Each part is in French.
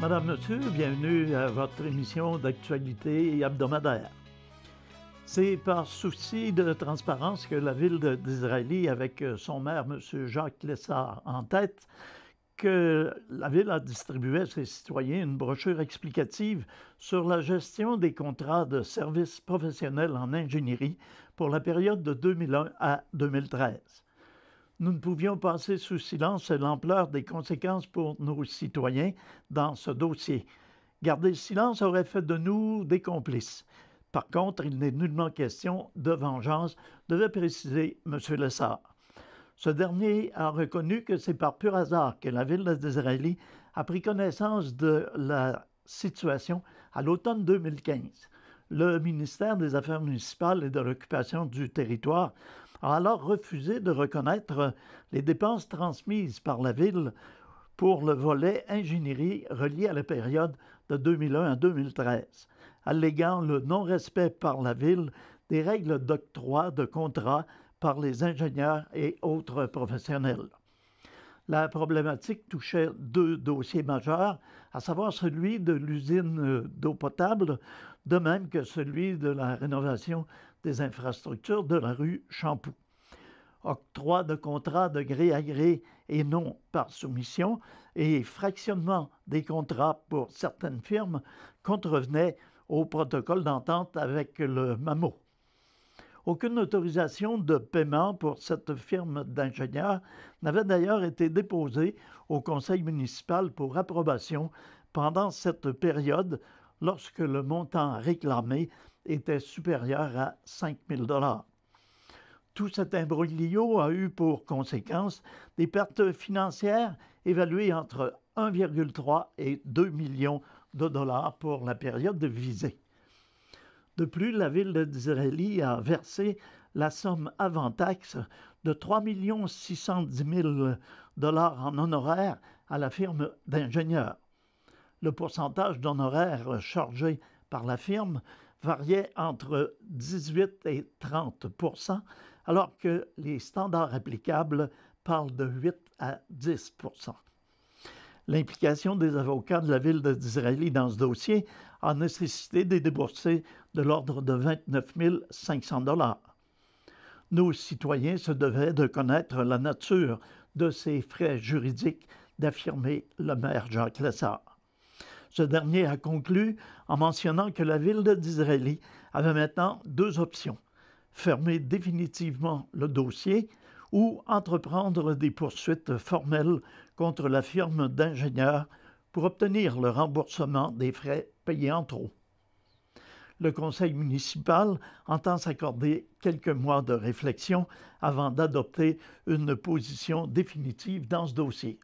Madame, Monsieur, bienvenue à votre émission d'actualité hebdomadaire. C'est par souci de transparence que la ville d'Israël, avec euh, son maire, M. Jacques Lessard, en tête, que la ville a distribué à ses citoyens une brochure explicative sur la gestion des contrats de services professionnels en ingénierie pour la période de 2001 à 2013. Nous ne pouvions passer sous silence l'ampleur des conséquences pour nos citoyens dans ce dossier. Garder le silence aurait fait de nous des complices. Par contre, il n'est nullement question de vengeance, devait préciser M. Lessard. Ce dernier a reconnu que c'est par pur hasard que la ville d'Israélie a pris connaissance de la situation à l'automne 2015. Le ministère des Affaires municipales et de l'occupation du territoire a alors refusé de reconnaître euh, les dépenses transmises par la ville pour le volet ingénierie relié à la période de 2001 à 2013, alléguant le non-respect par la ville des règles d'octroi de contrat par les ingénieurs et autres professionnels. La problématique touchait deux dossiers majeurs, à savoir celui de l'usine euh, d'eau potable, de même que celui de la rénovation des infrastructures de la rue Champoux. Octroi de contrats de gré à gré et non par soumission et fractionnement des contrats pour certaines firmes contrevenaient au protocole d'entente avec le MAMO. Aucune autorisation de paiement pour cette firme d'ingénieurs n'avait d'ailleurs été déposée au conseil municipal pour approbation pendant cette période lorsque le montant réclamé était supérieur à 5 000 Tout cet imbroglio a eu pour conséquence des pertes financières évaluées entre 1,3 et 2 millions de dollars pour la période visée. De plus, la ville de a versé la somme avant taxe de 3 610 000 dollars en honoraires à la firme d'ingénieurs. Le pourcentage d'honoraires chargés par la firme variait entre 18 et 30 alors que les standards applicables parlent de 8 à 10 L'implication des avocats de la ville de d'Israël dans ce dossier a nécessité des déboursés de l'ordre de 29 500 Nos citoyens se devaient de connaître la nature de ces frais juridiques, d'affirmer le maire Jacques Lessard. Ce dernier a conclu en mentionnant que la ville de Disraeli avait maintenant deux options fermer définitivement le dossier ou entreprendre des poursuites formelles contre la firme d'ingénieurs pour obtenir le remboursement des frais payés en trop. Le conseil municipal entend s'accorder quelques mois de réflexion avant d'adopter une position définitive dans ce dossier.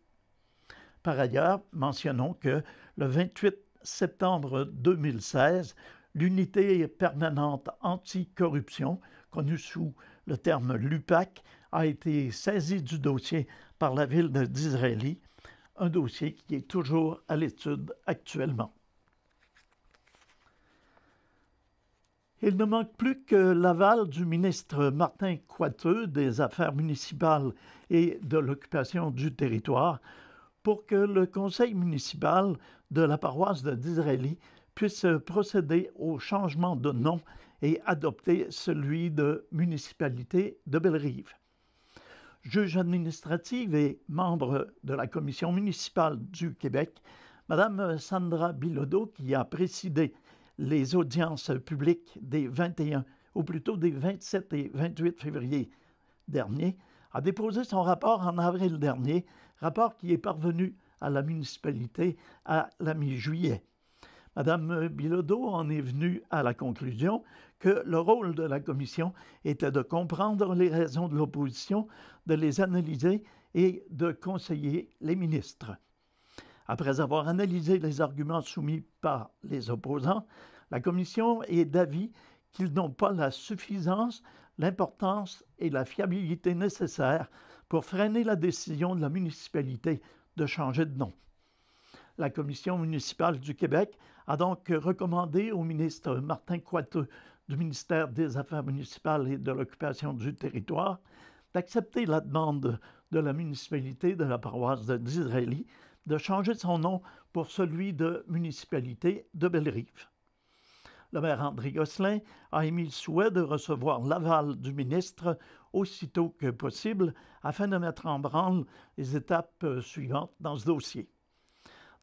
Par ailleurs, mentionnons que le 28 septembre 2016, l'unité permanente anticorruption, connue sous le terme LUPAC, a été saisie du dossier par la ville d'Israeli, un dossier qui est toujours à l'étude actuellement. Il ne manque plus que l'aval du ministre Martin Coiteux des Affaires municipales et de l'occupation du territoire pour que le conseil municipal de la paroisse de Disraeli puisse procéder au changement de nom et adopter celui de municipalité de Bellerive. Juge administrative et membre de la commission municipale du Québec, Mme Sandra Bilodeau, qui a présidé les audiences publiques des 21, ou plutôt des 27 et 28 février dernier, a déposé son rapport en avril dernier rapport qui est parvenu à la municipalité à la mi-juillet. Madame Bilodeau en est venue à la conclusion que le rôle de la commission était de comprendre les raisons de l'opposition, de les analyser et de conseiller les ministres. Après avoir analysé les arguments soumis par les opposants, la commission est d'avis qu'ils n'ont pas la suffisance, l'importance et la fiabilité nécessaires pour freiner la décision de la municipalité de changer de nom. La Commission municipale du Québec a donc recommandé au ministre Martin Coiteux du ministère des Affaires municipales et de l'occupation du territoire d'accepter la demande de la municipalité de la paroisse d'Israélie de changer son nom pour celui de municipalité de Bellerive le maire André Gosselin a émis le souhait de recevoir l'aval du ministre aussitôt que possible afin de mettre en branle les étapes euh, suivantes dans ce dossier.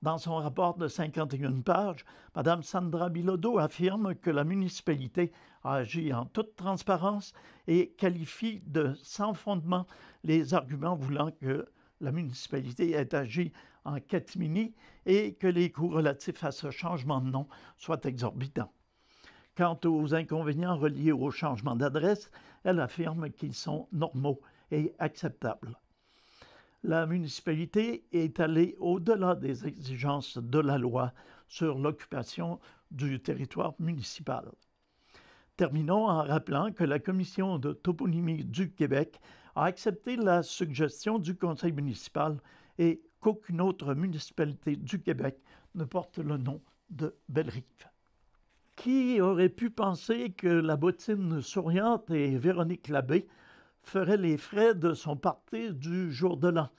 Dans son rapport de 51 pages, Mme Sandra Bilodeau affirme que la municipalité a agi en toute transparence et qualifie de sans fondement les arguments voulant que la municipalité ait agi en catimini et que les coûts relatifs à ce changement de nom soient exorbitants. Quant aux inconvénients reliés au changement d'adresse, elle affirme qu'ils sont normaux et acceptables. La municipalité est allée au-delà des exigences de la loi sur l'occupation du territoire municipal. Terminons en rappelant que la Commission de toponymie du Québec a accepté la suggestion du Conseil municipal et qu'aucune autre municipalité du Québec ne porte le nom de Bellerive. Qui aurait pu penser que la bottine souriante et Véronique Labbé feraient les frais de son parti du jour de l'an?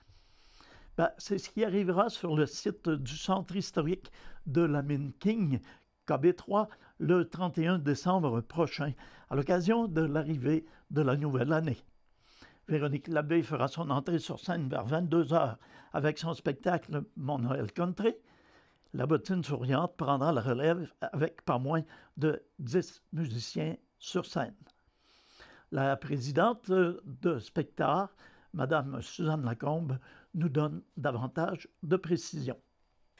Ben, c'est ce qui arrivera sur le site du Centre historique de la mine King, KB3, le 31 décembre prochain, à l'occasion de l'arrivée de la nouvelle année. Véronique Labbé fera son entrée sur scène vers 22h avec son spectacle Mon Noël Country la bottine souriante prendra la relève avec pas moins de 10 musiciens sur scène. La présidente de Spectar, Madame Suzanne Lacombe, nous donne davantage de précisions.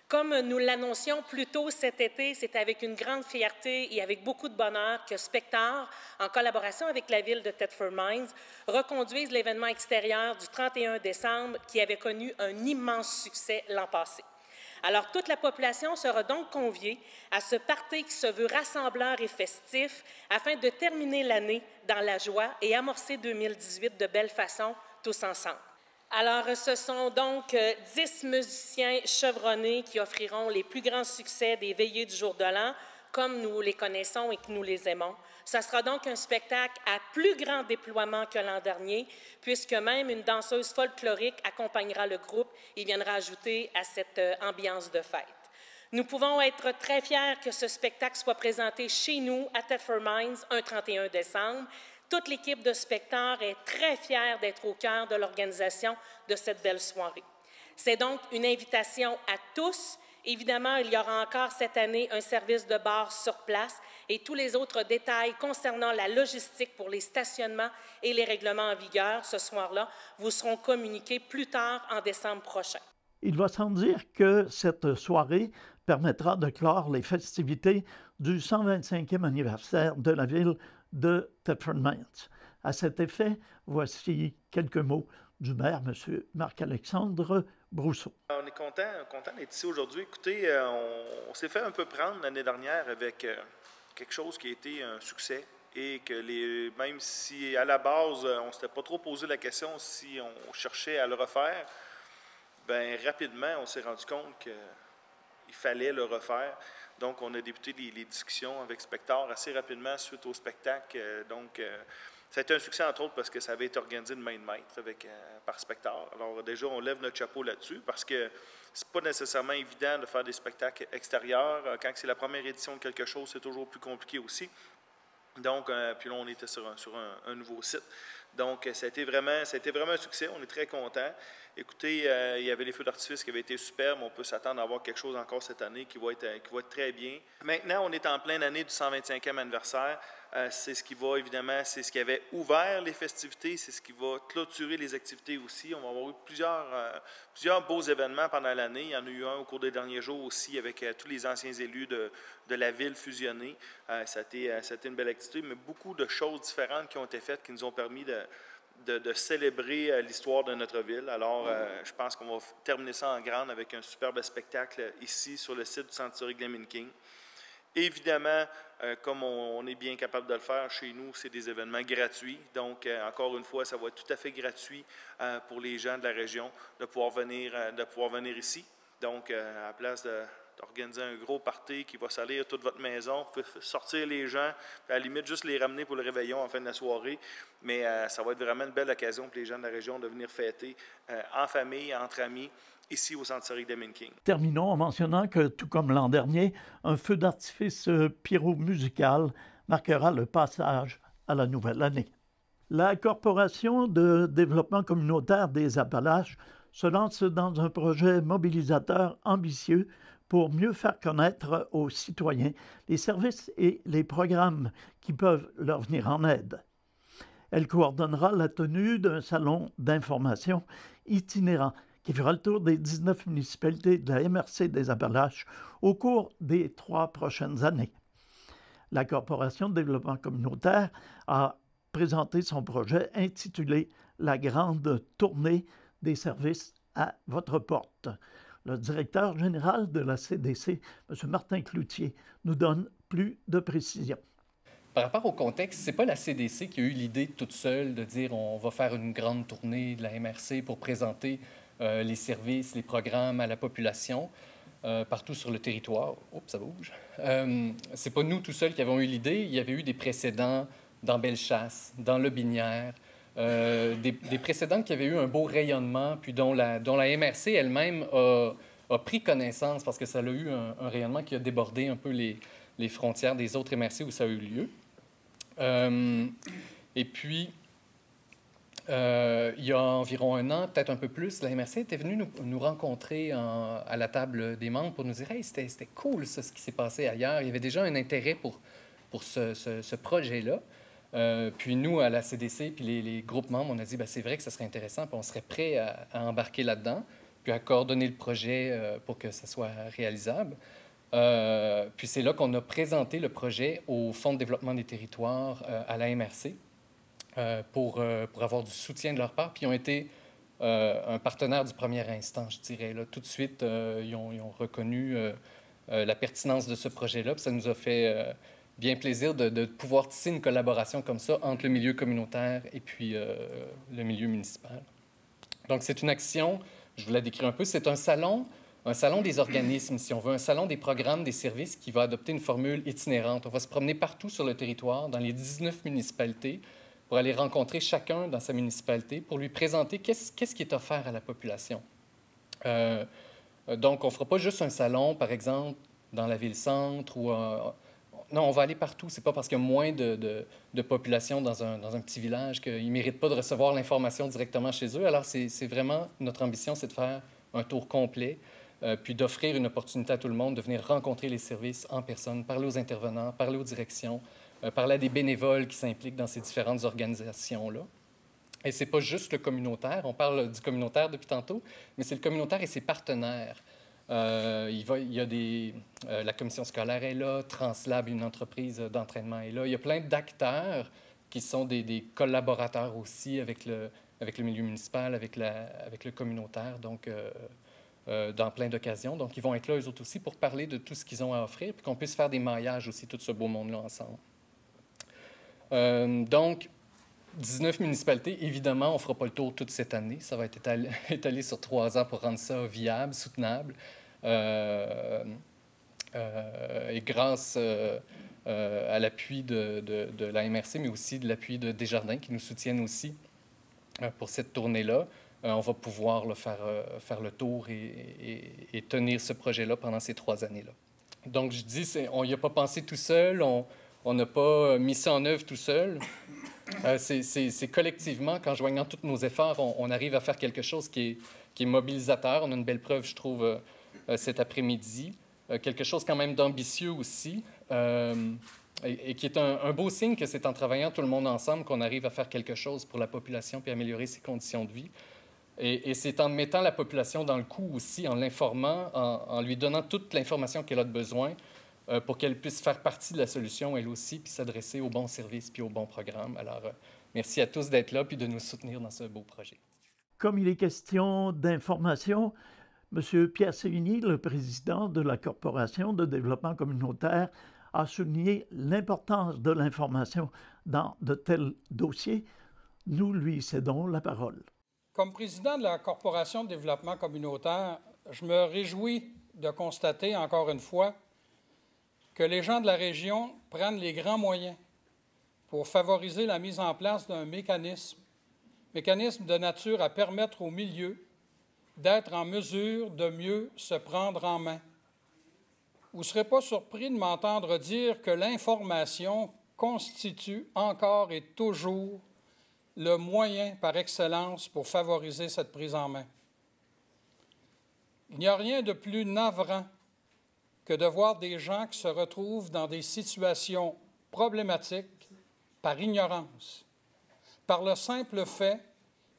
Comme nous l'annoncions plus tôt cet été, c'est avec une grande fierté et avec beaucoup de bonheur que Spectar, en collaboration avec la ville de tetford Mines, reconduise l'événement extérieur du 31 décembre qui avait connu un immense succès l'an passé. Alors, toute la population sera donc conviée à ce party qui se veut rassembleur et festif afin de terminer l'année dans la joie et amorcer 2018 de belle façon tous ensemble. Alors, ce sont donc euh, dix musiciens chevronnés qui offriront les plus grands succès des veillées du jour de l'an comme nous les connaissons et que nous les aimons. Ce sera donc un spectacle à plus grand déploiement que l'an dernier, puisque même une danseuse folklorique accompagnera le groupe et viendra ajouter à cette euh, ambiance de fête. Nous pouvons être très fiers que ce spectacle soit présenté chez nous à Taffer Mines un 31 décembre. Toute l'équipe de spectateurs est très fière d'être au cœur de l'organisation de cette belle soirée. C'est donc une invitation à tous Évidemment, il y aura encore cette année un service de bar sur place et tous les autres détails concernant la logistique pour les stationnements et les règlements en vigueur ce soir-là vous seront communiqués plus tard en décembre prochain. Il va sans dire que cette soirée permettra de clore les festivités du 125e anniversaire de la ville de Teppermint. À cet effet, voici quelques mots du maire, M. Marc-Alexandre Brousseau. On est content, content d'être ici aujourd'hui. Écoutez, euh, on, s'est fait un peu prendre l'année dernière avec euh, quelque chose qui a été un succès et que les, même si à la base, on ne s'était pas trop posé la question si on cherchait à le refaire, ben rapidement, on s'est rendu compte qu'il fallait le refaire. Donc, on a débuté les, les discussions avec Spector assez rapidement suite au spectacle. Euh, donc, ça a été un succès, entre autres, parce que ça avait été organisé de main de maître avec, euh, par spectateur. Alors, déjà, on lève notre chapeau là-dessus parce que c'est pas nécessairement évident de faire des spectacles extérieurs. Euh, quand c'est la première édition de quelque chose, c'est toujours plus compliqué aussi. Donc, euh, puis là, on était sur un, nouveau site. Donc, ça a, été vraiment, vraiment un succès. On est très contents. Écoutez, il y avait les feux d'artifice qui avaient été superbes. On peut s'attendre à avoir quelque chose encore cette année qui va être, qui va être très bien. Maintenant, on est en pleine année du 125e anniversaire. Euh, c'est ce qui va, évidemment, c'est ce qui avait ouvert les festivités, c'est ce qui va clôturer les activités aussi. On va avoir eu plusieurs, euh, beaux événements pendant l'année. Il y en a eu un au cours des derniers jours aussi avec euh, tous les anciens élus de, la ville fusionnée. ça, a été, une belle activité, mais beaucoup de choses différentes qui ont été faites qui nous ont permis de, célébrer l'histoire de notre ville. Alors, mm-hmm. je pense qu'on va terminer ça en grande avec un superbe spectacle ici sur le site du Sanctuary Glaming King. Évidemment, euh, comme on, est bien capable de le faire chez nous, c'est des événements gratuits. Donc, euh, encore une fois, ça va être tout à fait gratuit euh, pour les gens de la région de pouvoir venir, de pouvoir venir ici. Donc, à la place d'organiser un gros party qui va salir toute votre maison, sortir les gens, à la limite juste les ramener pour le réveillon en fin de la soirée. Mais ça va être vraiment une belle occasion pour les gens de la région de venir fêter en famille, entre amis ici aux Terminons en mentionnant que, tout comme l'an dernier, un feu d'artifice euh, pyro-musical marquera le passage à la nouvelle année. La Corporation de développement communautaire des Appalaches se lance dans un projet mobilisateur ambitieux pour mieux faire connaître aux citoyens les services et les programmes qui peuvent leur venir en aide. Elle coordonnera la tenue d'un salon d'information itinérant qui fera le tour des 19 municipalités de la MRC des Appalaches au cours des trois prochaines années. La Corporation de développement communautaire a présenté son projet intitulé La grande tournée des services à votre porte. Le directeur général de la CDC, M. Martin Cloutier, nous donne plus de précisions par rapport au contexte, c'est pas la CDC qui a eu l'idée toute seule de dire on va faire une grande tournée de la MRC pour présenter euh, les services, les programmes à la population. Euh, partout sur le territoire. Oups, ça bouge. Euh, c'est pas nous tout seuls qui avons eu l'idée. Il y avait eu des précédents dans Bellechasse, dans Le Binière, euh, des, précédents qui avaient eu un beau rayonnement, puis dont la, dont la MRC elle-même a, pris connaissance parce que ça a eu un, un rayonnement qui a débordé un peu les, les, frontières des autres MRC où ça a eu lieu. et puis, euh, il y a environ un an, peut-être un peu plus, la MRC était venue nous, rencontrer à la table des membres pour nous dire Hey, c'était cool ce qui s'est passé ailleurs. Il y avait déjà un intérêt pour, pour ce, projet-là. Euh, puis nous, à la CDC, puis les, les groupes membres, on a dit ben, c'est vrai que ça serait intéressant, puis on serait prêt à, embarquer là-dedans, puis à coordonner le projet euh, pour que ça soit réalisable. puis c'est là qu'on a présenté le projet au Fonds de développement des territoires à la MRC euh, euh, pour, avoir du soutien de leur part. Puis ils ont été euh, un partenaire du premier instant, je dirais. Là, tout de suite, ils ont, reconnu la pertinence de ce projet-là. Ça nous a fait bien plaisir de, pouvoir tisser une collaboration comme ça entre le milieu communautaire et puis le milieu municipal. Donc, c'est une action, je vous la décris un peu, c'est un salon, un salon des organismes, si on veut, un salon des programmes, des services qui va adopter une formule itinérante. On va se promener partout sur le territoire, dans les 19 municipalités, pour aller rencontrer chacun dans sa municipalité pour lui présenter qu'est-ce qui est offert à la population. Euh, euh, donc, on ne fera pas juste un salon, par exemple, dans la ville-centre ou... Euh, non, on va aller partout. n'est pas parce qu'il y a moins de, population dans un, petit village qu'ils ne méritent pas de recevoir l'information directement chez eux. Alors, c'est vraiment notre ambition, c'est de faire un tour complet, puis d'offrir une opportunité à tout le monde de venir rencontrer les services en personne, parler aux intervenants, parler aux directions, euh, parler à des bénévoles qui s'impliquent dans ces différentes organisations-là. Et ce n'est pas juste le communautaire, on parle du communautaire depuis tantôt, mais c'est le communautaire et ses partenaires. Euh, il, y a des, euh, la commission scolaire est là, Translab, une entreprise d'entraînement est là. Il y a plein d'acteurs qui sont des, collaborateurs aussi avec le, milieu municipal, avec, avec le communautaire, donc dans plein d'occasions. Donc, ils vont être là, eux autres aussi, pour parler de tout ce qu'ils ont à offrir, puis qu'on puisse faire des maillages aussi, tout ce beau monde-là ensemble. Euh, donc, 19 municipalités. Évidemment, on ne fera pas le tour toute cette année. Ça va être étalé, sur trois ans pour rendre ça viable, soutenable. Euh, euh, et grâce à l'appui de, la MRC, mais aussi de l'appui de Desjardins qui nous soutiennent aussi pour cette tournée-là, on va pouvoir faire, faire le tour et, et tenir ce projet-là pendant ces trois années-là. Donc, je dis, on n'y a pas pensé tout seul. On, on n'a pas euh, mis ça en œuvre tout seul. Euh, c'est collectivement qu'en joignant tous nos efforts, on, arrive à faire quelque chose qui est, mobilisateur. On a une belle preuve, je trouve, euh, cet après-midi. quelque chose quand même d'ambitieux aussi, et, qui est un, beau signe que c'est en travaillant tout le monde ensemble qu'on arrive à faire quelque chose pour la population puis améliorer ses conditions de vie. Et, c'est en mettant la population dans le coup aussi, en l'informant, en, en, lui donnant toute l'information qu'elle a de besoin, euh, pour qu'elle puisse faire partie de la solution, elle aussi, puis s'adresser aux bons services puis aux bons programmes. Alors, euh, merci à tous d'être là puis de nous soutenir dans ce beau projet. Comme il est question d'information, M. Pierre Sévigny, le président de la Corporation de développement communautaire, a souligné l'importance de l'information dans de tels dossiers. Nous lui cédons la parole. Comme président de la Corporation de développement communautaire, je me réjouis de constater encore une fois que les gens de la région prennent les grands moyens pour favoriser la mise en place d'un mécanisme, mécanisme de nature à permettre au milieu d'être en mesure de mieux se prendre en main. Vous ne serez pas surpris de m'entendre dire que l'information constitue encore et toujours le moyen par excellence pour favoriser cette prise en main. Il n'y a rien de plus navrant que de voir des gens qui se retrouvent dans des situations problématiques par ignorance, par le simple fait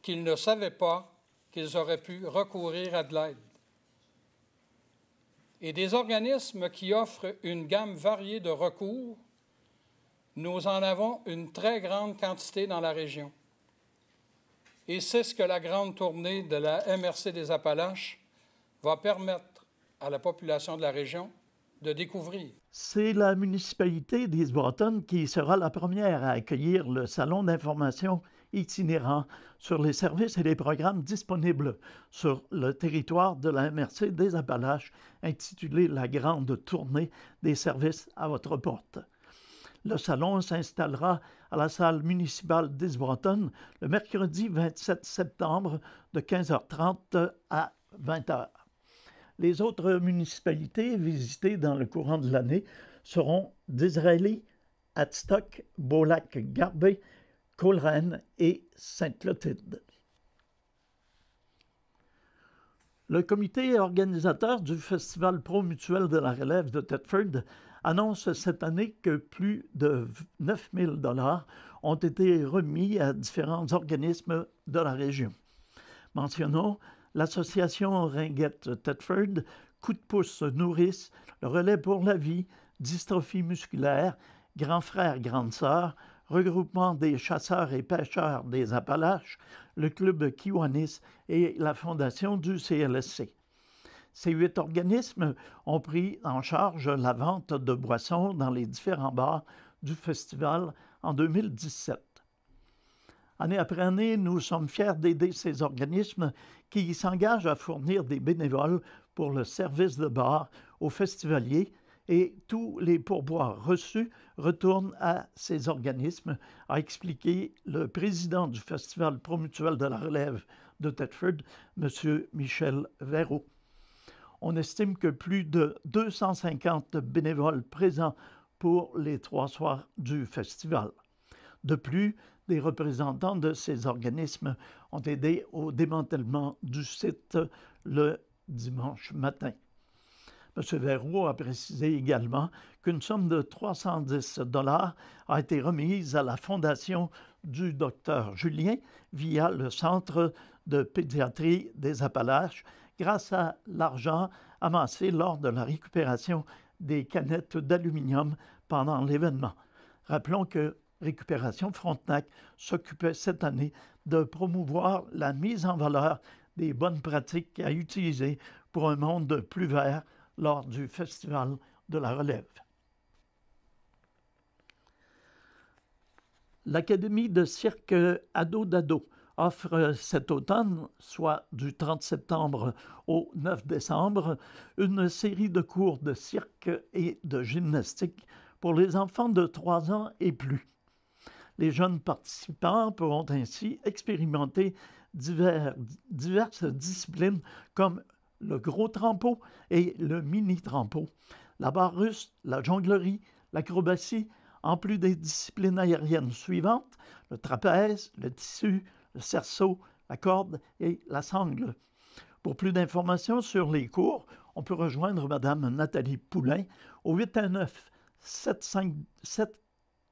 qu'ils ne savaient pas qu'ils auraient pu recourir à de l'aide. Et des organismes qui offrent une gamme variée de recours, nous en avons une très grande quantité dans la région. Et c'est ce que la grande tournée de la MRC des Appalaches va permettre à la population de la région de découvrir. C'est la municipalité d'Isbroughton qui sera la première à accueillir le salon d'information itinérant sur les services et les programmes disponibles sur le territoire de la MRC des Appalaches, intitulé La Grande Tournée des services à votre porte. Le salon s'installera à la salle municipale d'Isbroughton le mercredi 27 septembre de 15h30 à 20h. Les autres municipalités visitées dans le courant de l'année seront Disraeli, Atstock, Beaulac-Garbé, Coleraine et Sainte-Clotilde. Le comité organisateur du Festival Pro Mutuel de la Relève de Thetford annonce cette année que plus de 9000 dollars ont été remis à différents organismes de la région. Mentionnons L'association Ringette Tetford, coup de pouce nourrice, le relais pour la vie, dystrophie musculaire, grand frère, grande sœur, regroupement des chasseurs et pêcheurs des Appalaches, le club Kiwanis et la fondation du CLSC. Ces huit organismes ont pris en charge la vente de boissons dans les différents bars du festival en 2017. Année après année, nous sommes fiers d'aider ces organismes qui s'engagent à fournir des bénévoles pour le service de bar aux festivaliers et tous les pourboires reçus retournent à ces organismes, a expliqué le président du Festival Promutuel de la Relève de Thetford, M. Michel Véraud. On estime que plus de 250 bénévoles présents pour les trois soirs du festival. De plus, des représentants de ces organismes ont aidé au démantèlement du site le dimanche matin. M. Verroux a précisé également qu'une somme de 310 dollars a été remise à la fondation du docteur Julien via le Centre de pédiatrie des Appalaches grâce à l'argent amassé lors de la récupération des canettes d'aluminium pendant l'événement. Rappelons que Récupération Frontenac s'occupait cette année de promouvoir la mise en valeur des bonnes pratiques à utiliser pour un monde plus vert lors du Festival de la Relève. L'Académie de cirque Ado d'Ado offre cet automne, soit du 30 septembre au 9 décembre, une série de cours de cirque et de gymnastique pour les enfants de 3 ans et plus. Les jeunes participants pourront ainsi expérimenter diverses disciplines comme le gros trampo et le mini trampo, la barre russe, la jonglerie, l'acrobatie, en plus des disciplines aériennes suivantes, le trapèze, le tissu, le cerceau, la corde et la sangle. Pour plus d'informations sur les cours, on peut rejoindre Mme Nathalie Poulain au 819 757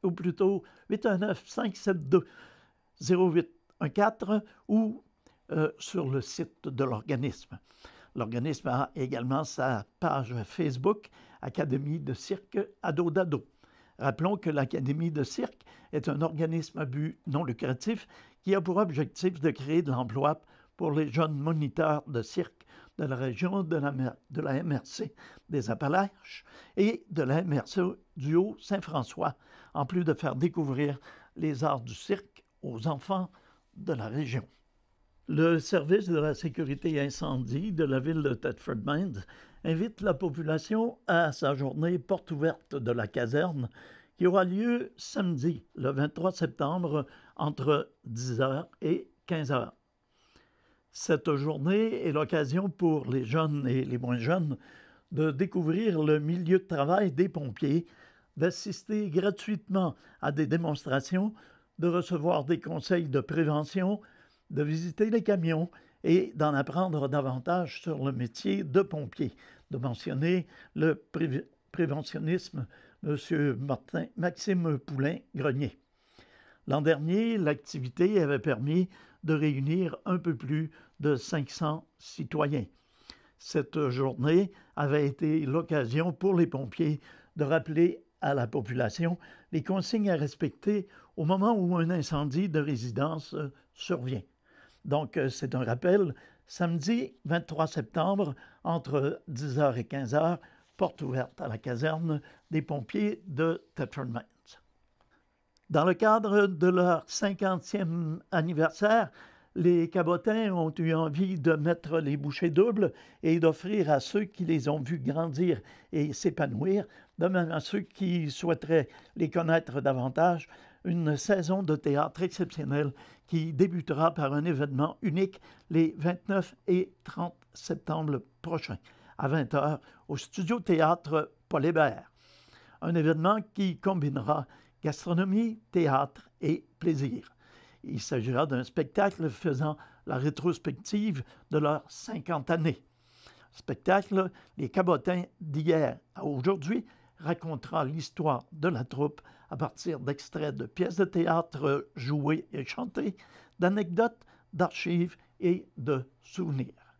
ou plutôt 819-572-0814 ou euh, sur le site de l'organisme. L'organisme a également sa page Facebook, Académie de cirque Ado d'Ado. Rappelons que l'Académie de cirque est un organisme à but non lucratif qui a pour objectif de créer de l'emploi pour les jeunes moniteurs de cirque de la région de la, de la MRC des Appalaches et de la MRC du Haut-Saint-François, en plus de faire découvrir les arts du cirque aux enfants de la région. Le service de la sécurité incendie de la ville de Thetford Mines invite la population à sa journée porte ouverte de la caserne qui aura lieu samedi, le 23 septembre, entre 10h et 15h. Cette journée est l'occasion pour les jeunes et les moins jeunes de découvrir le milieu de travail des pompiers, d'assister gratuitement à des démonstrations, de recevoir des conseils de prévention, de visiter les camions et d'en apprendre davantage sur le métier de pompier, de mentionner le préventionnisme M. Martin, Maxime Poulain-Grenier. L'an dernier, l'activité avait permis de réunir un peu plus de 500 citoyens. Cette journée avait été l'occasion pour les pompiers de rappeler à la population les consignes à respecter au moment où un incendie de résidence euh, survient. Donc euh, c'est un rappel, samedi 23 septembre, entre 10h et 15h, porte ouverte à la caserne des pompiers de Tetramans. Dans le cadre de leur 50e anniversaire, les cabotins ont eu envie de mettre les bouchées doubles et d'offrir à ceux qui les ont vus grandir et s'épanouir, de même à ceux qui souhaiteraient les connaître davantage, une saison de théâtre exceptionnelle qui débutera par un événement unique les 29 et 30 septembre prochains, à 20h, au Studio Théâtre Paul Hébert. Un événement qui combinera gastronomie, théâtre et plaisir. Il s'agira d'un spectacle faisant la rétrospective de leurs 50 années. spectacle Les Cabotins d'hier à aujourd'hui racontera l'histoire de la troupe à partir d'extraits de pièces de théâtre jouées et chantées, d'anecdotes, d'archives et de souvenirs.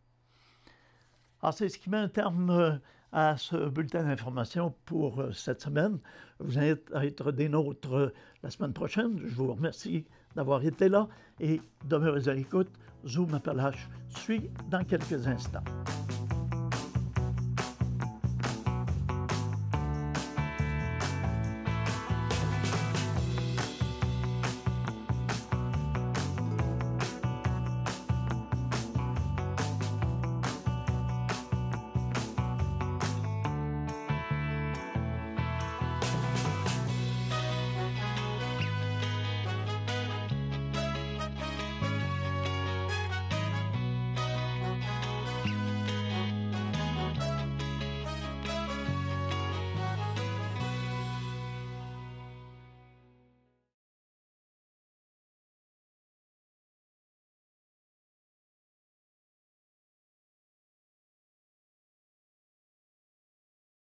Ah, c'est ce qui met un terme euh, à ce bulletin d'information pour euh, cette semaine. Vous allez être des nôtres euh, la semaine prochaine. Je vous remercie d'avoir été là et demeurez à l'écoute. Zoom Appalaches suit dans quelques instants.